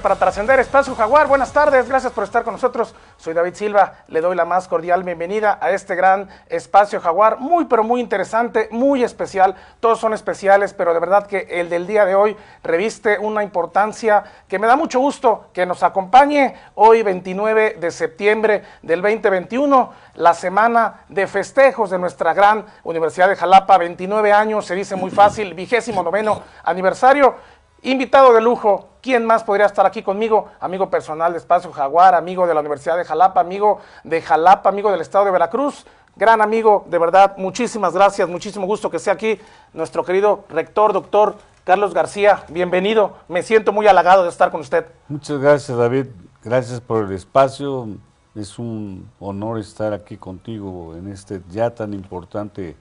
para trascender. Espacio Jaguar, buenas tardes, gracias por estar con nosotros. Soy David Silva, le doy la más cordial bienvenida a este gran Espacio Jaguar, muy pero muy interesante, muy especial. Todos son especiales, pero de verdad que el del día de hoy reviste una importancia que me da mucho gusto que nos acompañe hoy 29 de septiembre del 2021, la semana de festejos de nuestra gran Universidad de Jalapa, 29 años, se dice muy fácil, vigésimo noveno aniversario. Invitado de lujo, ¿Quién más podría estar aquí conmigo? Amigo personal de Espacio Jaguar, amigo de la Universidad de Jalapa, amigo de Jalapa, amigo del Estado de Veracruz, gran amigo, de verdad, muchísimas gracias, muchísimo gusto que sea aquí nuestro querido rector, doctor Carlos García, bienvenido, me siento muy halagado de estar con usted. Muchas gracias David, gracias por el espacio, es un honor estar aquí contigo en este ya tan importante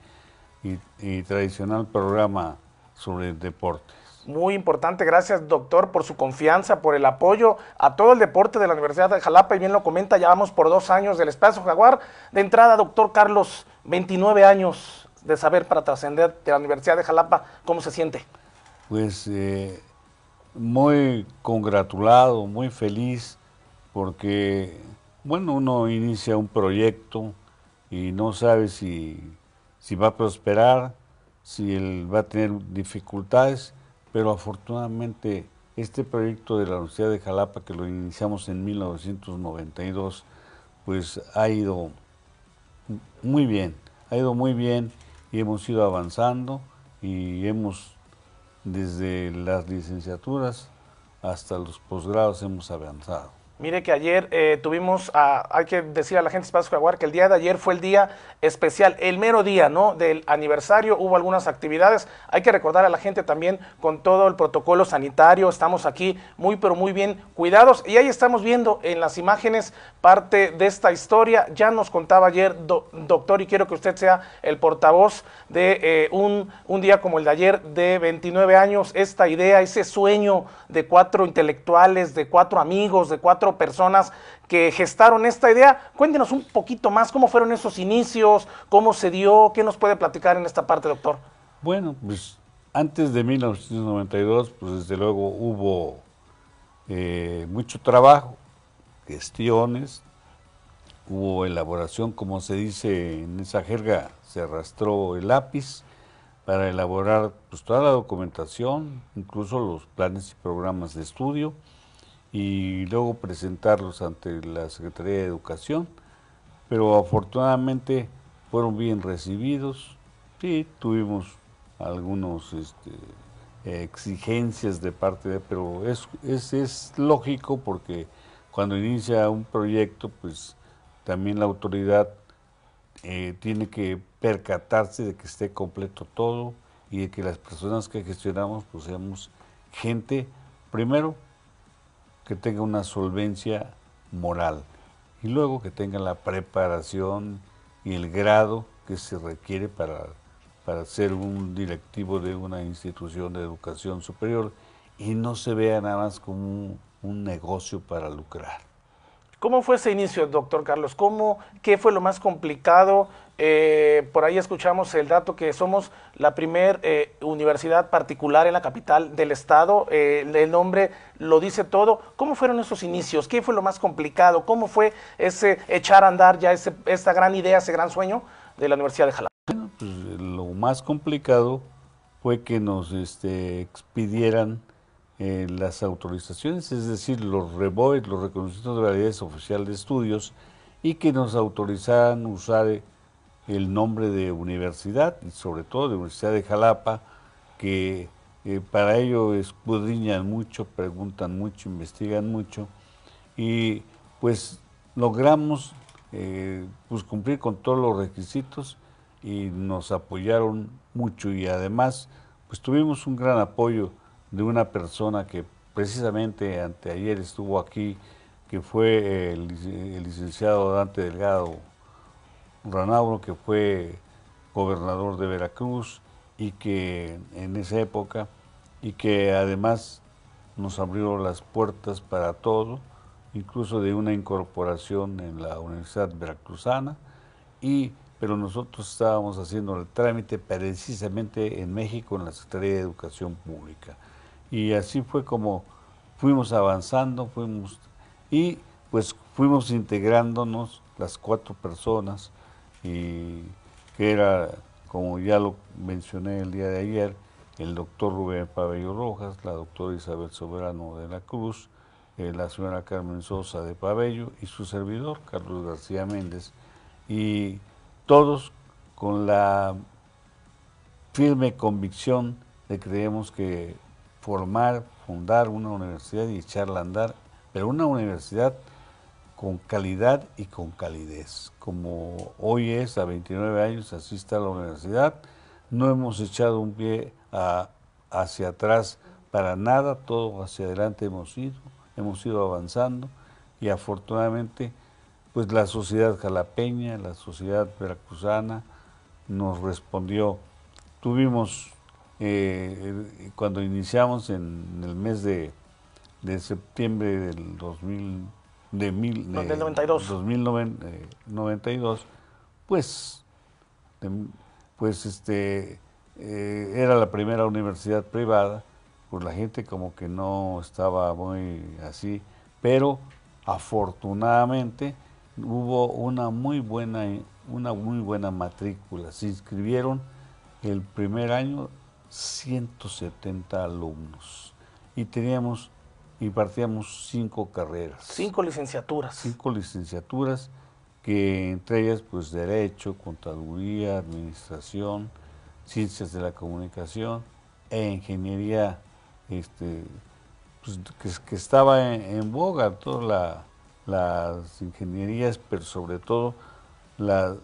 y, tradicional programa sobre deporte. Muy importante, gracias doctor por su confianza, por el apoyo a todo el deporte de la Universidad de Jalapa y bien lo comenta, ya vamos por dos años del Espacio Jaguar. De entrada, doctor Carlos, 29 años de saber para trascender de la Universidad de Jalapa, ¿cómo se siente? Pues eh, muy congratulado, muy feliz, porque, bueno, uno inicia un proyecto y no sabe si, si va a prosperar, si él va a tener dificultades pero afortunadamente este proyecto de la Universidad de Jalapa, que lo iniciamos en 1992, pues ha ido muy bien, ha ido muy bien y hemos ido avanzando y hemos, desde las licenciaturas hasta los posgrados, hemos avanzado. Mire que ayer eh, tuvimos, a, hay que decir a la gente de Espacio Jaguar que el día de ayer fue el día especial, el mero día, ¿no? Del aniversario, hubo algunas actividades. Hay que recordar a la gente también con todo el protocolo sanitario, estamos aquí muy, pero muy bien cuidados. Y ahí estamos viendo en las imágenes parte de esta historia. Ya nos contaba ayer, doctor, y quiero que usted sea el portavoz de eh, un, un día como el de ayer, de 29 años, esta idea, ese sueño de cuatro intelectuales, de cuatro amigos, de cuatro personas que gestaron esta idea. Cuéntenos un poquito más cómo fueron esos inicios, cómo se dio, qué nos puede platicar en esta parte, doctor. Bueno, pues antes de 1992, pues desde luego hubo eh, mucho trabajo, gestiones, hubo elaboración, como se dice en esa jerga, se arrastró el lápiz para elaborar pues, toda la documentación, incluso los planes y programas de estudio y luego presentarlos ante la Secretaría de Educación, pero afortunadamente fueron bien recibidos, y tuvimos algunas este, exigencias de parte de, pero es, es, lógico porque cuando inicia un proyecto, pues también la autoridad eh, tiene que percatarse de que esté completo todo y de que las personas que gestionamos pues seamos gente, primero, que tenga una solvencia moral y luego que tenga la preparación y el grado que se requiere para, para ser un directivo de una institución de educación superior y no se vea nada más como un, negocio para lucrar. ¿Cómo fue ese inicio, doctor Carlos? ¿Cómo, ¿Qué fue lo más complicado? Eh, por ahí escuchamos el dato que somos la primera eh, universidad particular en la capital del estado. Eh, el nombre lo dice todo. ¿Cómo fueron esos inicios? ¿Qué fue lo más complicado? ¿Cómo fue ese echar a andar ya ese, esta gran idea, ese gran sueño de la Universidad de Jalapa? Pues, lo más complicado fue que nos este, expidieran las autorizaciones, es decir, los reboes, los reconocimientos de validez oficial de estudios, y que nos autorizaran usar el nombre de universidad y sobre todo de Universidad de Jalapa, que eh, para ello escudriñan mucho, preguntan mucho, investigan mucho y pues logramos eh, pues cumplir con todos los requisitos y nos apoyaron mucho y además pues tuvimos un gran apoyo de una persona que precisamente anteayer estuvo aquí, que fue el licenciado Dante Delgado Ranauro, que fue gobernador de Veracruz y que en esa época, y que además nos abrió las puertas para todo, incluso de una incorporación en la Universidad Veracruzana, pero nosotros estábamos haciendo el trámite precisamente en México, en la Secretaría de Educación Pública. Y así fue como fuimos avanzando, fuimos, y pues fuimos integrándonos las cuatro personas y que era, como ya lo mencioné el día de ayer, el doctor Rubén Pabello Rojas, la doctora Isabel Soberano de la Cruz, eh, la señora Carmen Sosa de Pabello y su servidor, Carlos García Méndez, y todos con la firme convicción de que creemos que formar, fundar una universidad y echarla a andar, pero una universidad con calidad y con calidez. Como hoy es, a 29 años, así está la universidad, no hemos echado un pie hacia atrás para nada, todo hacia adelante hemos ido, hemos ido avanzando y afortunadamente pues la sociedad jalapeña, la sociedad veracruzana nos respondió. Tuvimos, eh, cuando iniciamos en el mes de, de septiembre del 2000, de mil, pues, pues este, eh, era la primera universidad privada, pues la gente como que no estaba muy así, pero afortunadamente hubo una muy buena, una muy buena matrícula, se inscribieron el primer año 170 alumnos y teníamos y partíamos cinco carreras. Cinco licenciaturas. Cinco licenciaturas, que entre ellas pues Derecho, Contaduría, Administración, Ciencias de la Comunicación e Ingeniería, este, pues, que, estaba en, boga, todas las ingenierías, pero sobre todo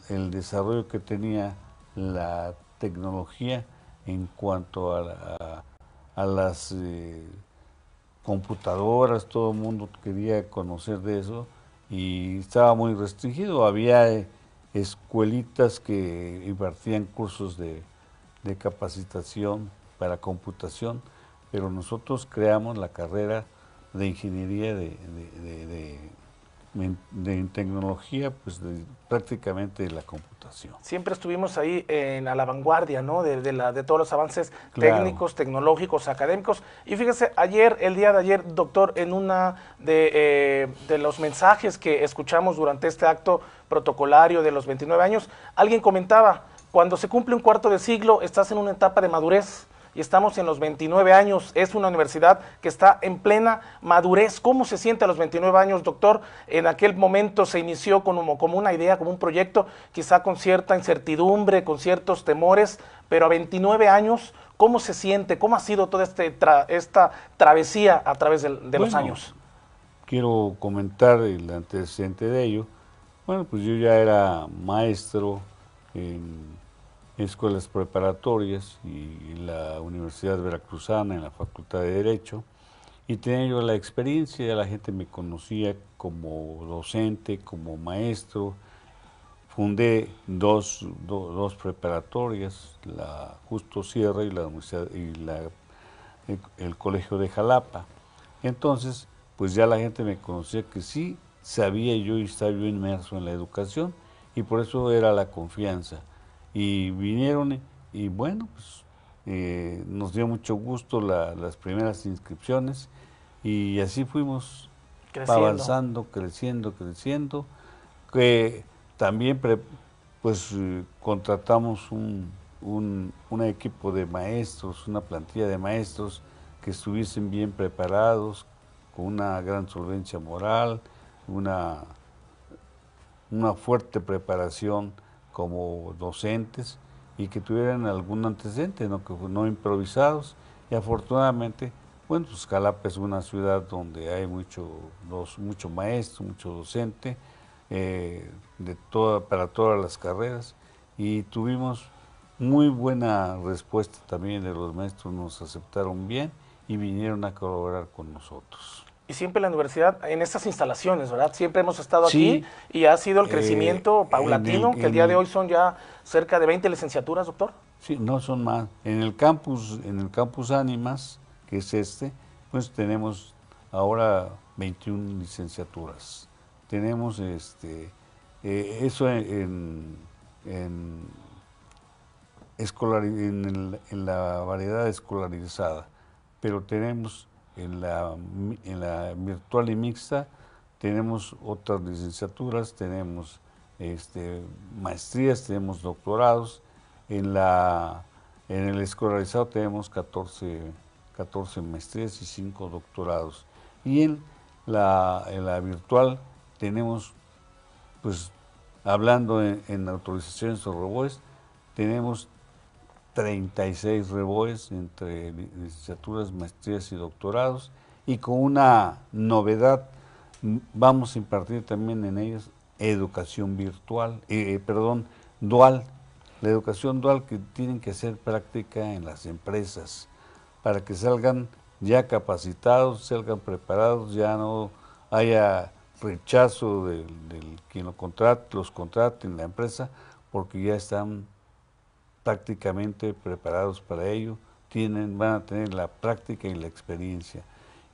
el desarrollo que tenía la tecnología en cuanto a, las... Eh, computadoras, todo el mundo quería conocer de eso y estaba muy restringido. Había eh, escuelitas que impartían cursos de, capacitación para computación, pero nosotros creamos la carrera de ingeniería de en tecnología, pues prácticamente la computación. Siempre estuvimos ahí en, a la vanguardia, ¿no? De, todos los avances técnicos, tecnológicos, académicos. Y fíjese, ayer, el día de ayer, doctor, en una de, eh, de los mensajes que escuchamos durante este acto protocolario de los 29 años, alguien comentaba, cuando se cumple un cuarto de siglo, estás en una etapa de madurez y estamos en los 29 años. Es una universidad que está en plena madurez. ¿Cómo se siente a los 29 años, doctor? En aquel momento se inició como, como una idea, como un proyecto, quizá con cierta incertidumbre, con ciertos temores, pero a 29 años, ¿cómo se siente? ¿Cómo ha sido toda este esta travesía a través de, los años? Quiero comentar el antecedente de ello. Bueno, pues yo ya era maestro en escuelas preparatorias y la Universidad Veracruzana en la Facultad de Derecho y tenía yo la experiencia, la gente me conocía como docente, como maestro, fundé dos, preparatorias, la Justo Sierra y la el, el, Colegio de Jalapa. Entonces, pues ya la gente me conocía que sí sabía yo y estaba yo inmerso en la educación y por eso era la confianza y vinieron y bueno, pues eh, nos dio mucho gusto las primeras inscripciones y así fuimos avanzando, creciendo, creciendo. Que también pues eh, contratamos un, un, equipo de maestros, una plantilla de maestros que estuviesen bien preparados, con una gran solvencia moral, una, una fuerte preparación como docentes y que tuvieran algún antecedente, no, que no improvisados. Y afortunadamente, bueno, pues es una ciudad donde hay mucho, mucho maestro, mucho docente, eh, de toda, para todas las carreras. Y tuvimos muy buena respuesta también de los maestros, nos aceptaron bien y vinieron a colaborar con nosotros y siempre la universidad en estas instalaciones, ¿verdad? Siempre hemos estado aquí y ha sido el eh, crecimiento paulatino, que el, día de hoy son ya cerca de 20 licenciaturas, doctor. Sí, no son más. En el campus, en el campus Ánimas, que es este, pues tenemos ahora 21 licenciaturas. Tenemos este eh, eso en, en la variedad escolarizada, pero tenemos en la, la virtual y mixta, tenemos otras licenciaturas, tenemos este, maestrías, tenemos doctorados. En, la, en el escolarizado tenemos 14, 14 maestrías y 5 doctorados. Y en la, virtual tenemos, pues hablando en, en autorizaciones o robots, tenemos 36 reboes entre licenciaturas, maestrías y doctorados y con una novedad vamos a impartir también en ellos educación virtual, eh, eh, perdón, dual, la educación dual que tienen que ser práctica en las empresas para que salgan ya capacitados, salgan preparados, ya no haya rechazo de, quien lo los contrate en la empresa porque ya están prácticamente preparados para ello, tienen, van a tener la práctica y la experiencia.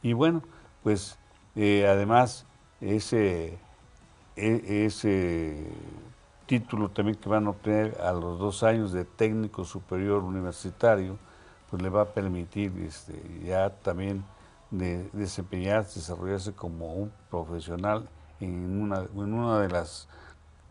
Y bueno, pues eh, además ese, e, ese título también que van a obtener a los dos años de técnico superior universitario, pues le va a permitir este, ya también de desempeñarse, desarrollarse como un profesional en una, en una de las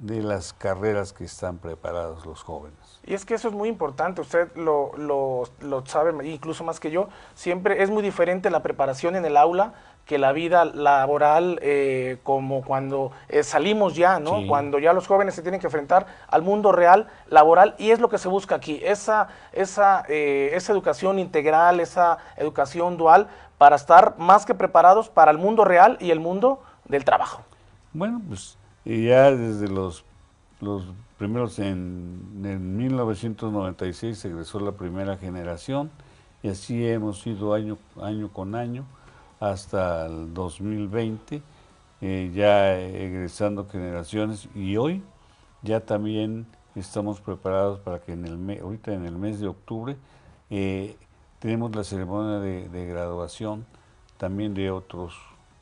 de las carreras que están preparados los jóvenes. Y es que eso es muy importante, usted lo, lo, sabe incluso más que yo, siempre es muy diferente la preparación en el aula que la vida laboral eh, como cuando eh, salimos ya, ¿no? Cuando ya los jóvenes se tienen que enfrentar al mundo real, laboral, y es lo que se busca aquí, esa, esa, eh, esa educación integral, esa educación dual, para estar más que preparados para el mundo real y el mundo del trabajo. Bueno, pues y ya desde los, primeros, en, en 1996 se egresó la primera generación y así hemos ido año, año con año hasta el 2020, eh, ya egresando generaciones y hoy ya también estamos preparados para que en el ahorita en el mes de octubre eh, tenemos la ceremonia de, de, graduación también de otros,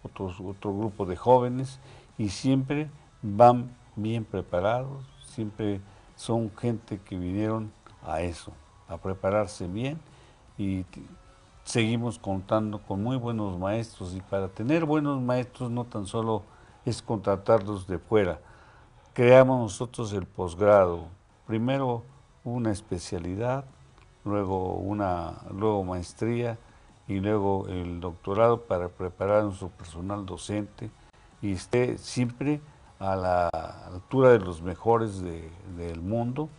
otros, otro grupo de jóvenes y siempre van bien preparados, siempre son gente que vinieron a eso, a prepararse bien y seguimos contando con muy buenos maestros y para tener buenos maestros no tan solo es contratarlos de fuera, creamos nosotros el posgrado, primero una especialidad, luego una luego maestría y luego el doctorado para preparar a nuestro personal docente y esté siempre a la altura de los mejores del mundo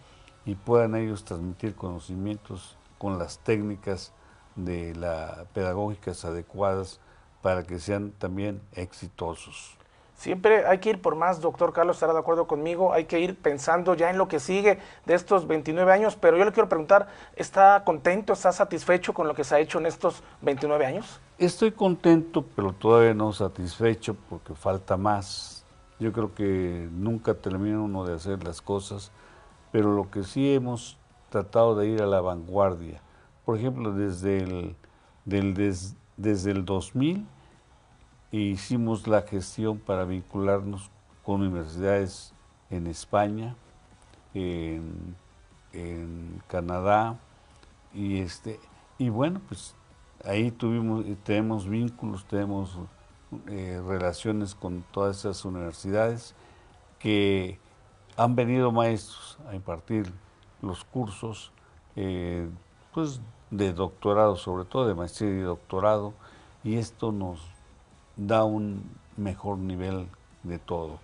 y puedan ellos transmitir conocimientos con las técnicas de la pedagógicas adecuadas para que sean también exitosos. Siempre hay que ir por más, doctor Carlos estará de acuerdo conmigo, hay que ir pensando ya en lo que sigue de estos 29 años, pero yo le quiero preguntar, ¿está contento, está satisfecho con lo que se ha hecho en estos 29 años? Estoy contento, pero todavía no satisfecho porque falta más, yo creo que nunca termina uno de hacer las cosas, pero lo que sí hemos tratado de ir a la vanguardia. Por ejemplo, desde el, desde el 2000 hicimos la gestión para vincularnos con universidades en España, en, Canadá, y, este, y bueno, pues ahí tuvimos, tenemos vínculos, tenemos eh, relaciones con todas esas universidades que han venido maestros a impartir los cursos eh, pues de doctorado, sobre todo de maestría y doctorado, y esto nos da un mejor nivel de todo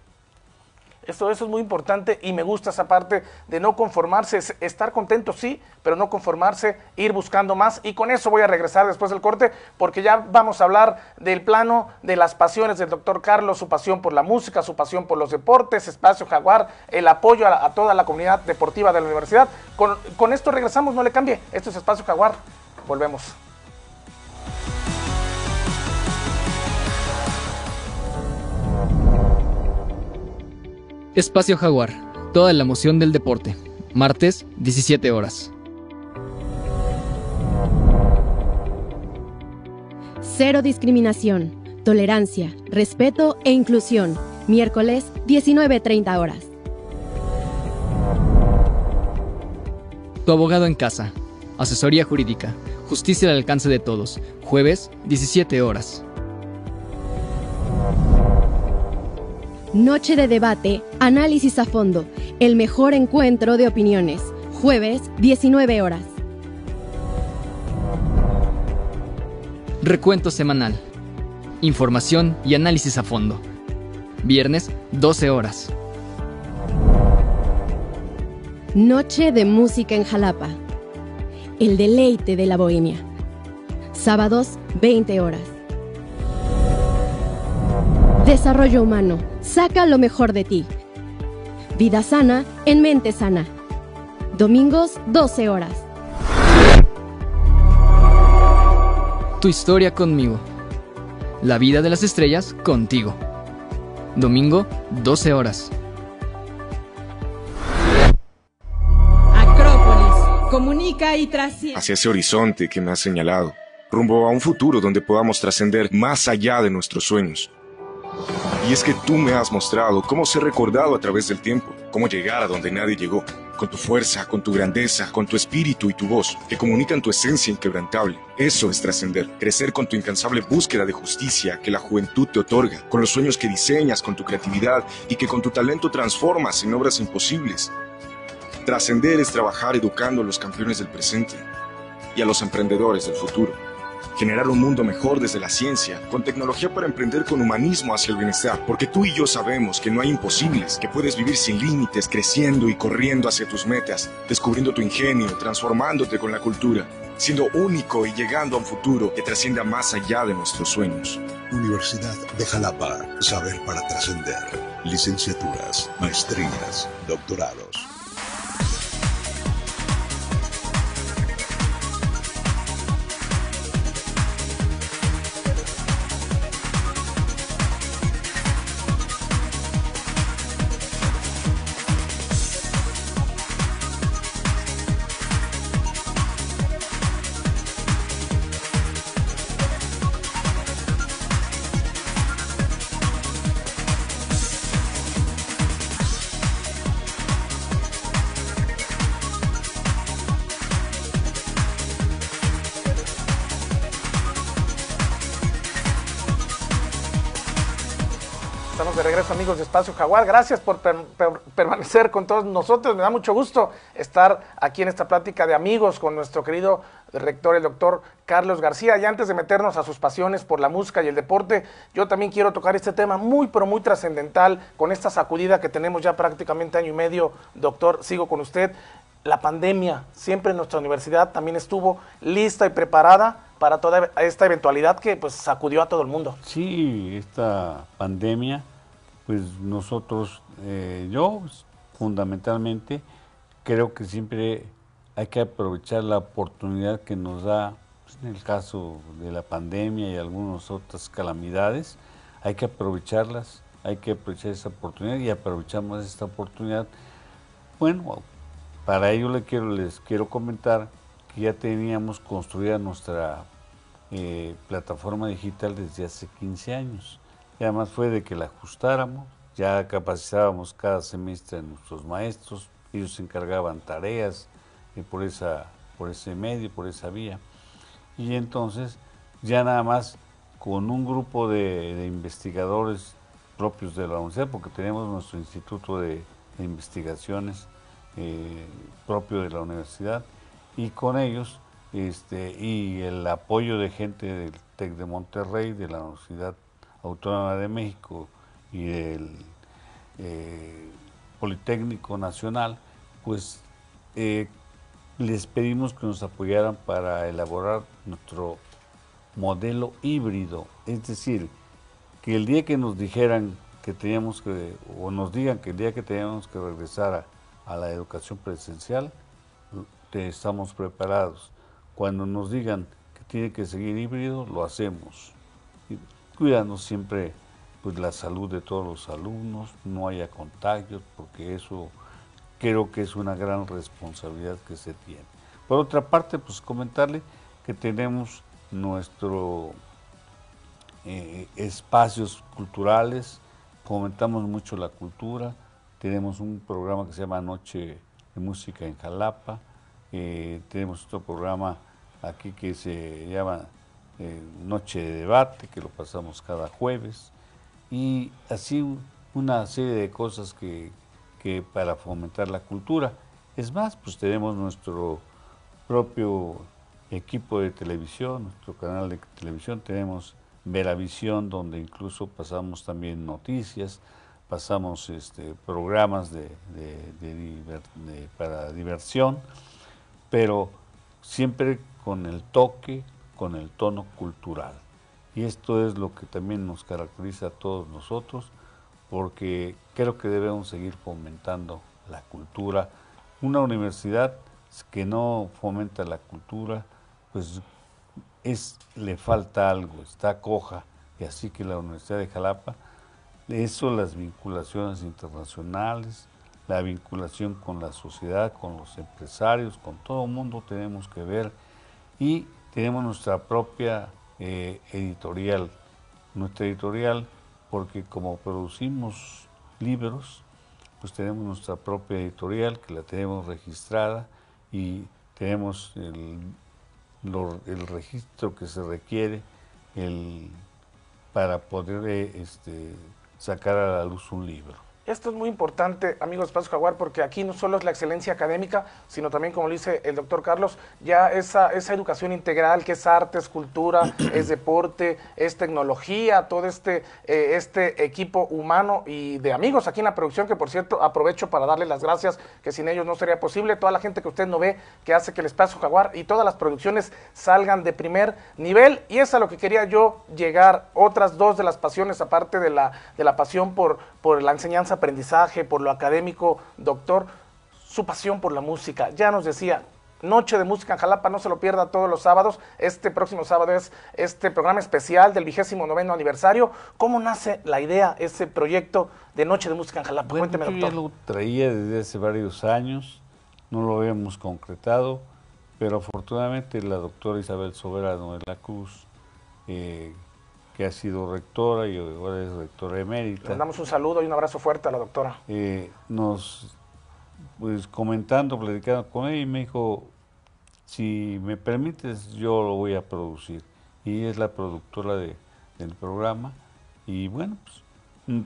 eso es muy importante y me gusta esa parte de no conformarse, estar contento sí, pero no conformarse, ir buscando más. Y con eso voy a regresar después del corte porque ya vamos a hablar del plano de las pasiones del doctor Carlos, su pasión por la música, su pasión por los deportes, Espacio Jaguar, el apoyo a, toda la comunidad deportiva de la universidad. Con, con esto regresamos, no le cambie. Esto es Espacio Jaguar. Volvemos. Espacio Jaguar, toda la emoción del deporte. Martes, 17 horas. Cero discriminación, tolerancia, respeto e inclusión. Miércoles, 19.30 horas. Tu abogado en casa. Asesoría jurídica. Justicia al alcance de todos. Jueves, 17 horas. Noche de debate, análisis a fondo, el mejor encuentro de opiniones, jueves 19 horas. Recuento semanal. Información y análisis a fondo. Viernes 12 horas. Noche de música en Jalapa. El deleite de la bohemia. Sábados 20 horas. Desarrollo humano. Saca lo mejor de ti. Vida sana en mente sana. Domingos, 12 horas. Tu historia conmigo. La vida de las estrellas contigo. Domingo, 12 horas. Acrópolis. Comunica y trasciende. Hacia ese horizonte que me has señalado. Rumbo a un futuro donde podamos trascender más allá de nuestros sueños y es que tú me has mostrado cómo ser recordado a través del tiempo, cómo llegar a donde nadie llegó, con tu fuerza, con tu grandeza, con tu espíritu y tu voz, que comunican tu esencia inquebrantable. Eso es trascender, crecer con tu incansable búsqueda de justicia que la juventud te otorga, con los sueños que diseñas, con tu creatividad y que con tu talento transformas en obras imposibles. Trascender es trabajar educando a los campeones del presente y a los emprendedores del futuro generar un mundo mejor desde la ciencia, con tecnología para emprender con humanismo hacia el bienestar, porque tú y yo sabemos que no hay imposibles, que puedes vivir sin límites, creciendo y corriendo hacia tus metas, descubriendo tu ingenio, transformándote con la cultura, siendo único y llegando a un futuro que trascienda más allá de nuestros sueños. Universidad de Jalapa, saber para trascender, licenciaturas, maestrías, doctorados. Gracias por permanecer con todos nosotros. Me da mucho gusto estar aquí en esta plática de amigos con nuestro querido rector, el doctor Carlos García. Y antes de meternos a sus pasiones por la música y el deporte, yo también quiero tocar este tema muy, pero muy trascendental con esta sacudida que tenemos ya prácticamente año y medio. Doctor, sigo con usted. La pandemia, siempre en nuestra universidad también estuvo lista y preparada para toda esta eventualidad que pues sacudió a todo el mundo. Sí, esta pandemia pues nosotros, eh, yo fundamentalmente creo que siempre hay que aprovechar la oportunidad que nos da, pues, en el caso de la pandemia y algunas otras calamidades, hay que aprovecharlas, hay que aprovechar esa oportunidad y aprovechamos esta oportunidad. Bueno, para ello les quiero, les quiero comentar que ya teníamos construida nuestra eh, plataforma digital desde hace 15 años. Y además fue de que la ajustáramos, ya capacitábamos cada semestre a nuestros maestros, ellos se encargaban tareas eh, por, esa, por ese medio, por esa vía. Y entonces ya nada más con un grupo de, investigadores propios de la universidad, porque tenemos nuestro instituto de, investigaciones eh, propio de la universidad, y con ellos este, y el apoyo de gente del TEC de Monterrey, de la Universidad Autónoma de México y del eh, Politécnico Nacional, pues eh, les pedimos que nos apoyaran para elaborar nuestro modelo híbrido, es decir, que el día que nos dijeran que teníamos que, o nos digan que el día que teníamos que regresar a, a la educación presencial, estamos preparados. Cuando nos digan que tiene que seguir híbrido, lo hacemos cuidando siempre pues la salud de todos los alumnos, no haya contagios, porque eso creo que es una gran responsabilidad que se tiene. Por otra parte, pues comentarle que tenemos nuestros eh, espacios culturales, comentamos mucho la cultura, tenemos un programa que se llama Noche de Música en Jalapa, eh, tenemos otro programa aquí que se llama Noche de Debate, que lo pasamos cada jueves, y así una serie de cosas que, para fomentar la cultura. Es más, pues tenemos nuestro propio equipo de televisión, nuestro canal de televisión, tenemos Veravisión, donde incluso pasamos también noticias, pasamos este, programas para diversión, pero siempre con el toque con el tono cultural. Y esto es lo que también nos caracteriza a todos nosotros, porque creo que debemos seguir fomentando la cultura. Una universidad que no fomenta la cultura, pues es, le falta algo, está coja. Y así que la Universidad de Jalapa, eso las vinculaciones internacionales, la vinculación con la sociedad, con los empresarios, con todo el mundo tenemos que ver y tenemos nuestra propia eh, editorial. Nuestra editorial, porque como producimos libros, pues tenemos nuestra propia editorial que la tenemos registrada y tenemos el, registro que se requiere para poder eh, este, sacar a la luz un libro. Esto es muy importante, amigos de Espacio Jaguar, porque aquí no solo es la excelencia académica, sino también, como lo dice el doctor Carlos, ya esa, esa educación integral que es arte, es cultura, es deporte, es tecnología, todo este, eh, este equipo humano y de amigos aquí en la producción, que por cierto aprovecho para darle las gracias, que sin ellos no sería posible, toda la gente que usted no ve, que hace que el Espacio Jaguar y todas las producciones salgan de primer nivel. Y es a lo que quería yo llegar, otras dos de las pasiones, aparte de la, de la pasión por, por la enseñanza aprendizaje, por lo académico, doctor, su pasión por la música. Ya nos decía, Noche de Música en Jalapa, no se lo pierda todos los sábados. Este próximo sábado es este programa especial del vigésimo noveno aniversario. ¿Cómo nace la idea, ese proyecto de Noche de Música en Jalapa? Cuénteme, doctor. Yo lo traía desde hace varios años, no lo habíamos concretado, pero afortunadamente la doctora Isabel Soberano de la Cruz, eh, que ha sido rectora y ahora es rectora emérita. Le damos un saludo y un abrazo fuerte a la doctora. Eh, nos, pues, comentando, platicando con ella y me dijo, si me permites, yo lo voy a producir. Y es la productora del programa. Y bueno, pues, mm,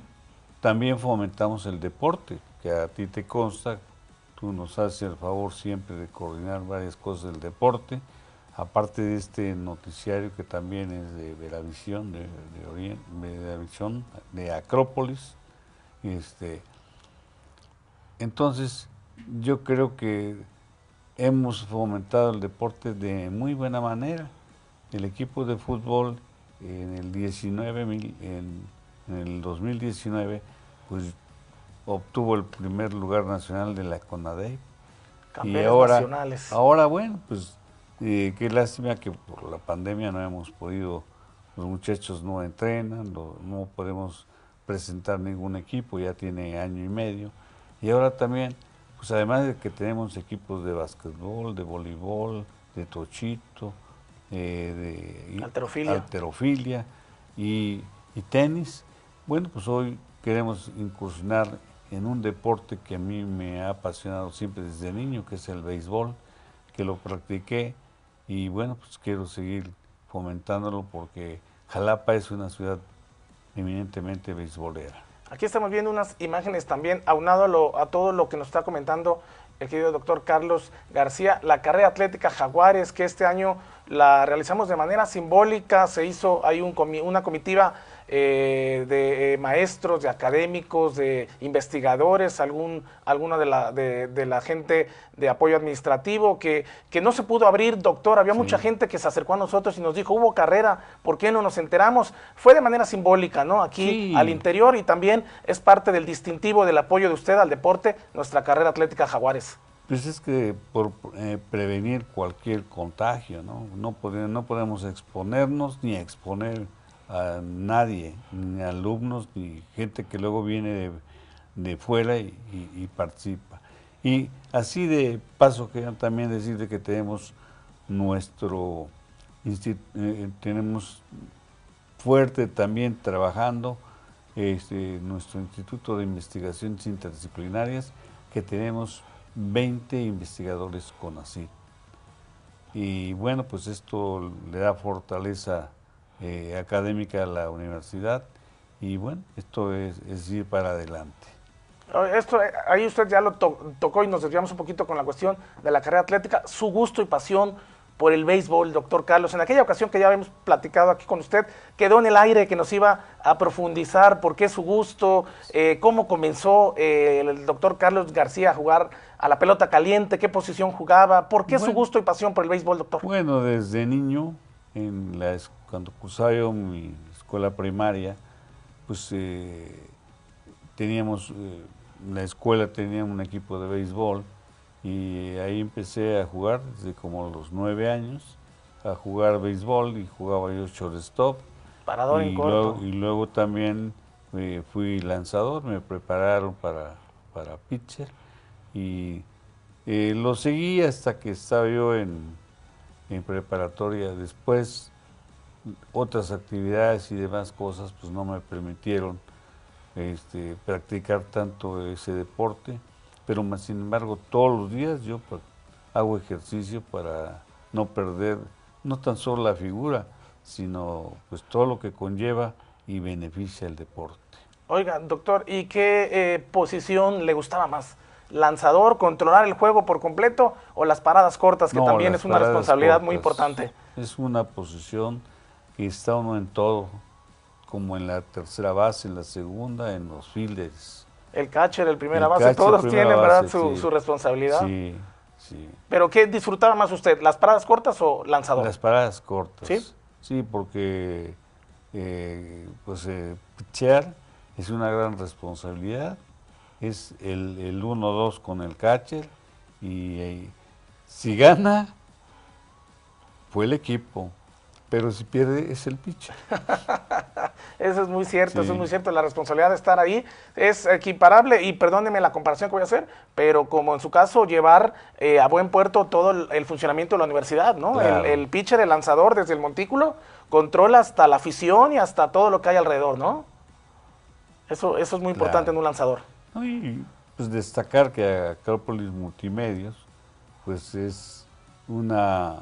también fomentamos el deporte, que a ti te consta, tú nos haces el favor siempre de coordinar varias cosas del deporte aparte de este noticiario que también es de Veravisión, de, de, de Acrópolis. Este, entonces, yo creo que hemos fomentado el deporte de muy buena manera. El equipo de fútbol en el, 19, en, el 2019 pues, obtuvo el primer lugar nacional de la CONADE. y ahora, Ahora, bueno, pues qué lástima que por la pandemia no hemos podido, los muchachos no entrenan, no, podemos presentar ningún equipo, ya tiene año y medio. Y ahora también, pues además de que tenemos equipos de básquetbol, de voleibol, de tochito, eh, de alterofilia, alterofilia y, y tenis, bueno, pues hoy queremos incursionar en un deporte que a mí me ha apasionado siempre desde niño, que es el béisbol, que lo practiqué y bueno, pues quiero seguir fomentándolo porque Jalapa es una ciudad eminentemente beisbolera. Aquí estamos viendo unas imágenes también, aunado a, todo lo que nos está comentando el querido doctor Carlos García, la carrera atlética Jaguares, que este año la realizamos de manera simbólica, se hizo ahí una comitiva eh, de eh, maestros, de académicos, de investigadores, algún, alguna de la, gente de apoyo administrativo que, que no se pudo abrir, doctor. Había mucha gente que se acercó a nosotros y nos dijo, hubo carrera, ¿por qué no nos enteramos? Fue de manera simbólica, ¿no? Aquí al interior y también es parte del distintivo del apoyo de usted al deporte, nuestra carrera atlética Jaguares. Pues es que por eh, prevenir cualquier contagio, ¿no? No, no podemos exponernos ni exponer a nadie, ni alumnos, ni gente que luego viene de, fuera y, participa. Y así de paso quiero también decirle que tenemos nuestro eh, tenemos fuerte también trabajando este, nuestro Instituto de Investigaciones Interdisciplinarias, que tenemos 20 investigadores con así. Y bueno, pues esto le da fortaleza eh, académica la universidad y bueno, esto es, ir para adelante. Esto, eh, ahí usted ya lo tocó y nos desviamos un poquito con la cuestión de la carrera atlética, su gusto y pasión por el béisbol, doctor Carlos. En aquella ocasión que ya habíamos platicado aquí con usted, quedó en el aire que nos iba a profundizar por qué su gusto, eh, cómo comenzó el doctor Carlos García a jugar a la pelota caliente, qué posición jugaba, por qué su gusto y pasión por el béisbol, doctor. Bueno, desde niño en la escuela cuando cursaba mi escuela primaria, pues eh, teníamos, eh, la escuela tenía un equipo de béisbol y ahí empecé a jugar desde como los nueve años, a jugar béisbol y jugaba yo shortstop. Parador y corto. y luego también eh, fui lanzador, me prepararon para, para pitcher y lo seguí hasta que estaba yo en, en preparatoria. Después otras actividades y demás cosas pues no me permitieron este, practicar tanto ese deporte, pero más sin embargo todos los días yo pues, hago ejercicio para no perder no tan solo la figura, sino pues todo lo que conlleva y beneficia el deporte. Oiga, doctor, ¿y qué eh, posición le gustaba más? ¿Lanzador, controlar el juego por completo o las paradas cortas, que también es una responsabilidad muy importante? Es una posición está uno en todo, como en la tercera base, en la segunda, en los fielders. El catcher, el primera base, todos tienen Su, responsabilidad. Sí, sí. ¿Pero qué disfrutaba más usted, las paradas cortas o lanzador? Las paradas cortas. Sí. Sí, porque eh, pues eh, es una gran responsabilidad, es el, uno 1-2 con el catcher y eh, si gana, fue el equipo pero si pierde es el pitcher. Eso es muy cierto, eso es muy cierto. La responsabilidad de estar ahí es equiparable y perdónenme la comparación que voy a hacer, pero como en su caso llevar eh, a buen puerto todo el, funcionamiento de la universidad, ¿no? El, pitcher, el lanzador desde el montículo controla hasta la afición y hasta todo lo que hay alrededor, ¿no? Eso, eso es muy importante en un lanzador. Y pues destacar que Acrópolis Multimedios pues es una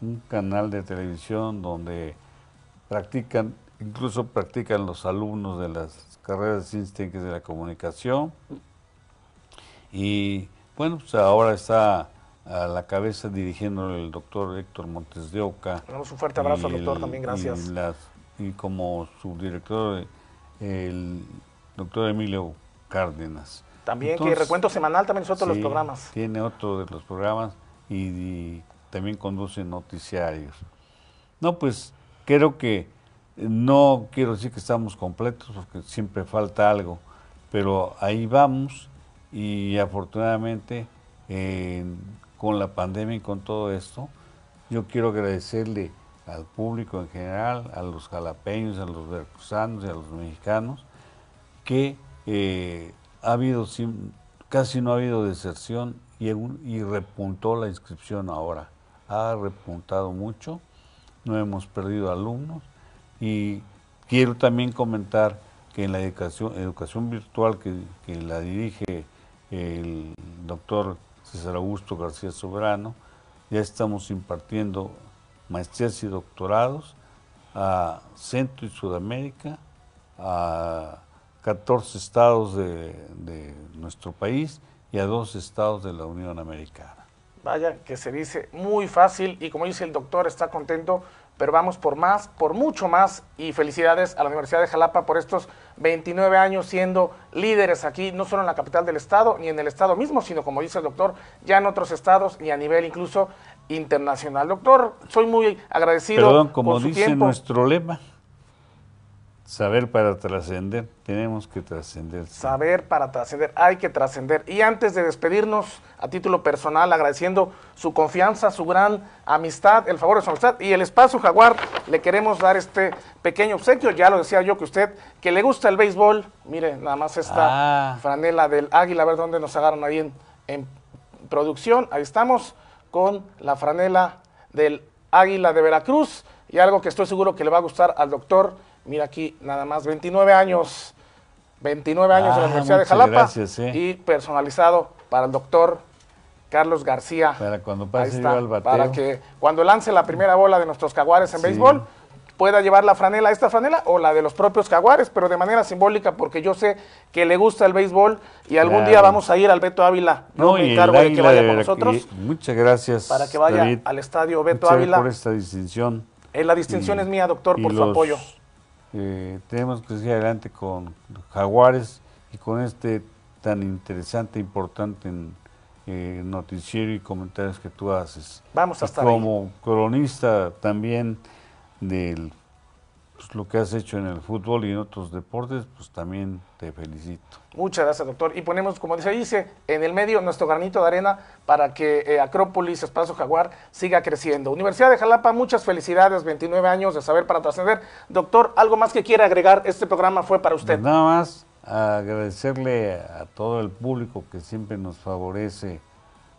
un canal de televisión donde practican, incluso practican los alumnos de las carreras de Técnicas de la comunicación. Y bueno, pues ahora está a la cabeza dirigiendo el doctor Héctor Montes de Oca. Damos un fuerte abrazo al doctor también, gracias. Y, las, y, como subdirector, el doctor Emilio Cárdenas. También, que recuento semanal también es otro los programas. Tiene otro de los programas y también conducen noticiarios. No, pues creo que no quiero decir que estamos completos porque siempre falta algo, pero ahí vamos y afortunadamente con la pandemia y con todo esto, yo quiero agradecerle al público en general, a los jalapeños, a los veracruzanos y a los mexicanos, que eh, ha habido, casi no ha habido deserción y repuntó la inscripción ahora ha repuntado mucho, no hemos perdido alumnos y quiero también comentar que en la educación, virtual que, la dirige el doctor César Augusto García Sobrano, ya estamos impartiendo maestrías y doctorados a Centro y Sudamérica, a 14 estados de, de nuestro país y a dos estados de la Unión Americana. Vaya, que se dice muy fácil y como dice el doctor, está contento, pero vamos por más, por mucho más y felicidades a la Universidad de Jalapa por estos 29 años siendo líderes aquí, no solo en la capital del estado, ni en el estado mismo, sino como dice el doctor, ya en otros estados y a nivel incluso internacional. Doctor, soy muy agradecido. Perdón, como por su dice nuestro lema Saber para trascender, tenemos que trascender. Saber para trascender, hay que trascender. Y antes de despedirnos, a título personal, agradeciendo su confianza, su gran amistad, el favor de su amistad y el espacio Jaguar, le queremos dar este pequeño obsequio. Ya lo decía yo que usted, que le gusta el béisbol, mire, nada más esta ah. franela del águila, a ver dónde nos agarran ahí en, en producción. Ahí estamos con la franela del águila de Veracruz y algo que estoy seguro que le va a gustar al doctor Mira aquí, nada más, 29 años, 29 años de la ah, Universidad de Jalapa. Y personalizado para el doctor Carlos García. Para cuando pase al bateo. Para que cuando lance la primera bola de nuestros caguares en béisbol, pueda llevar la franela, esta franela o la de los propios caguares, pero de manera simbólica, porque yo sé que le gusta el béisbol y algún día vamos a ir al Beto Ávila. No, y me que vaya con nosotros. muchas gracias. Para que vaya al estadio Beto Ávila. por esta distinción. Eh, la distinción es mía, doctor, por su apoyo. Eh, tenemos que seguir adelante con Jaguares y con este tan interesante, importante eh, noticiero y comentarios que tú haces. Vamos a estar como cronista también del pues, lo que has hecho en el fútbol y en otros deportes, pues también te felicito. Muchas gracias, doctor. Y ponemos, como se dice, en el medio nuestro granito de arena para que eh, Acrópolis, Espacio Jaguar, siga creciendo. Universidad de Jalapa, muchas felicidades, 29 años de saber para trascender. Doctor, ¿algo más que quiera agregar? Este programa fue para usted. Nada más agradecerle a todo el público que siempre nos favorece,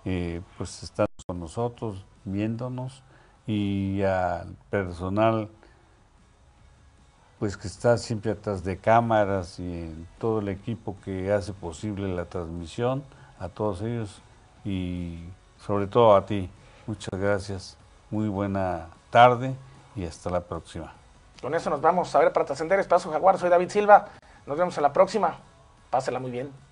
eh, pues estar con nosotros, viéndonos, y al personal pues que está siempre atrás de cámaras y en todo el equipo que hace posible la transmisión, a todos ellos y sobre todo a ti. Muchas gracias, muy buena tarde y hasta la próxima. Con eso nos vamos a ver para trascender Espacio Jaguar. Soy David Silva. Nos vemos en la próxima. Pásela muy bien.